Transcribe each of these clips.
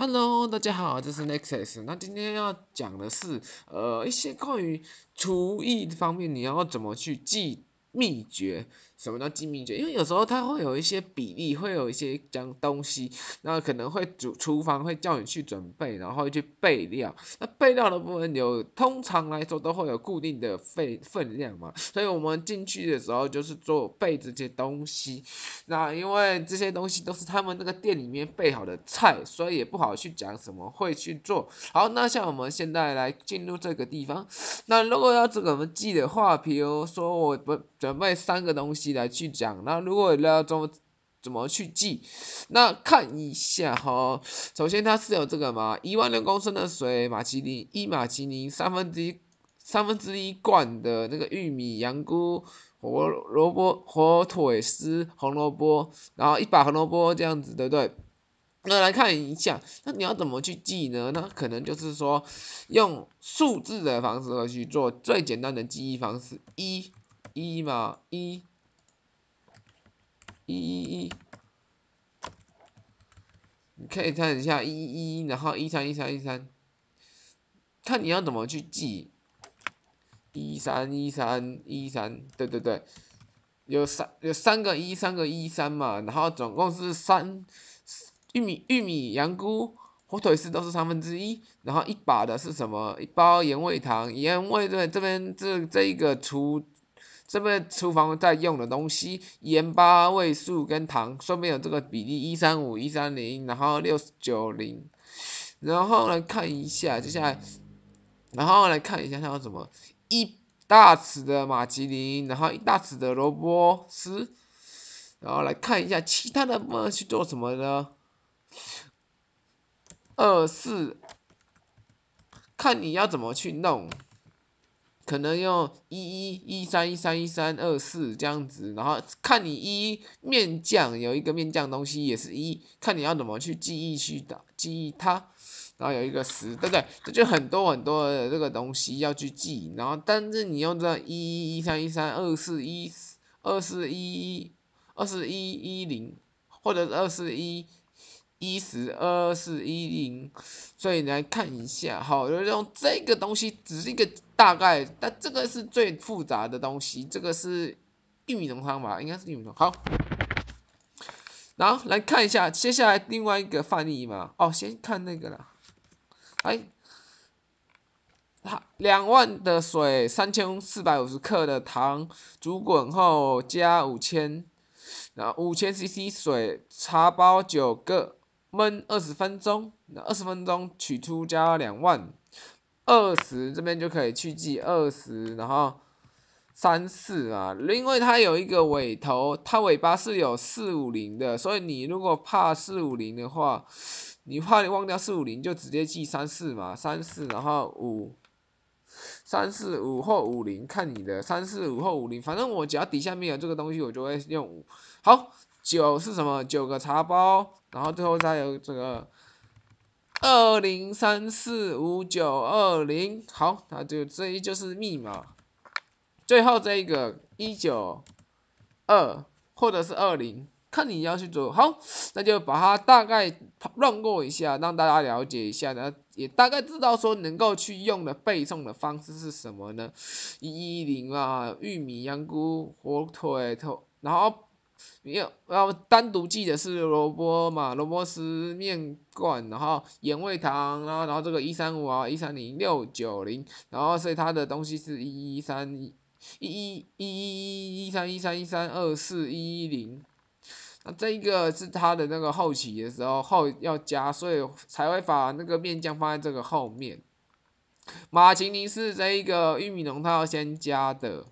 Hello，大家好，这是 Nexus。那今天要讲的是，呃，一些关于厨艺方面，你要怎么去记。秘诀，什么叫记秘诀？因为有时候它会有一些比例，会有一些将东西，那可能会煮厨房会叫你去准备，然后去备料。那备料的部分有，通常来说都会有固定的费分量嘛，所以我们进去的时候就是做备这些东西。那因为这些东西都是他们那个店里面备好的菜，所以也不好去讲什么会去做。好，那像我们现在来进入这个地方。那如果要这个我们记的话，比如说我不。准备三个东西来去讲，那如果要怎么怎么去记，那看一下哈，首先它是有这个嘛，一万六公升的水，马其林一马其林三分之一三分之一罐的那个玉米、羊菇、火萝卜、火腿丝、红萝卜，然后一把红萝卜这样子对不对？那来看一下，那你要怎么去记呢？那可能就是说用数字的方式来去做最简单的记忆方式一。一嘛，一，一一一，你可以看一下一一一，然后一三一三一三，看你要怎么去记。一三一三一三，对对对，有三有三个一三个一三嘛，然后总共是三玉米玉米羊菇火腿丝都是三分之一，然后一把的是什么？一包盐味糖盐味对这边这这一个除。这边厨房在用的东西，盐八位素跟糖，说明有这个比例一三五一三零，然后六九零，然后来看一下接下来，然后来看一下有什么一大匙的马吉林，然后一大匙的萝卜丝，然后来看一下其他的部分去做什么呢？二四，看你要怎么去弄。可能用一一一三一三一三二四这样子，然后看你一面酱有一个面酱东西也是一，看你要怎么去记忆去打记忆它，然后有一个十，对不对？这就很多很多的这个东西要去记，然后但是你用这一一一三一三二四一，二四一一二四一一零，或者是二四一。一十二四一零，所以来看一下，好，就用这个东西，只是一个大概，但这个是最复杂的东西，这个是玉米浓汤吧，应该是玉米浓，好，然后来看一下，接下来另外一个范例嘛，哦，先看那个啦，哎，两万的水，三千四百五十克的糖，煮滚后加五千，然后五千 CC 水，茶包九个。焖二十分钟，那二十分钟取出加两万，二十这边就可以去记二十，然后三四啊，因为它有一个尾头，它尾巴是有四五零的，所以你如果怕四五零的话，你怕你忘掉四五零就直接记三四嘛，三四然后五，三四五或五零看你的，三四五或五零，反正我只要底下面有这个东西我就会用五，好。九是什么？九个茶包，然后最后再有这个，二零三四五九二零，好，那就这一就是密码。最后这一个一九，二或者是二零，看你要去做。好，那就把它大概乱过一下，让大家了解一下，然后也大概知道说能够去用的背诵的方式是什么呢？一一零啊，玉米、香菇、火腿头，然后。有，然后单独记的是萝卜嘛，萝卜丝面馆，然后盐味糖，然后然后这个一三五啊一三零六九零，然后所以它的东西是一一三一一一一一一三一三一三二四一一零，那这一个是它的那个后期的时候后要加，所以才会把那个面浆放在这个后面。马麒麟是这一个玉米浓，它要先加的。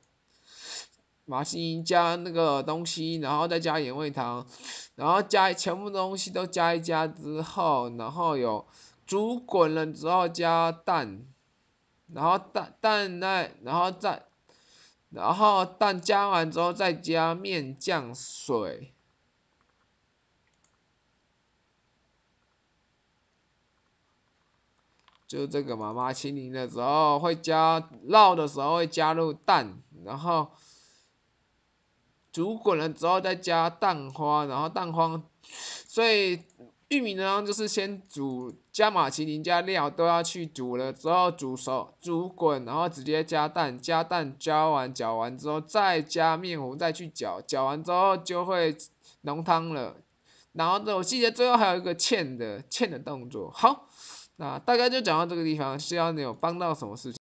马青林加那个东西，然后再加盐味糖，然后加全部东西都加一加之后，然后有煮滚了之后加蛋，然后蛋蛋那然后再，然后蛋加完之后再加面酱水，就这个嘛。马青林的时候会加，烙的时候会加入蛋，然后。煮滚了之后再加蛋花，然后蛋花，所以玉米呢就是先煮，加马奇林加料都要去煮了之后煮熟，煮滚然后直接加蛋，加蛋加完搅完之后再加面糊再去搅，搅完之后就会浓汤了，然后这种细节最后还有一个芡的芡的动作，好，那大概就讲到这个地方，希望你有帮到什么事情？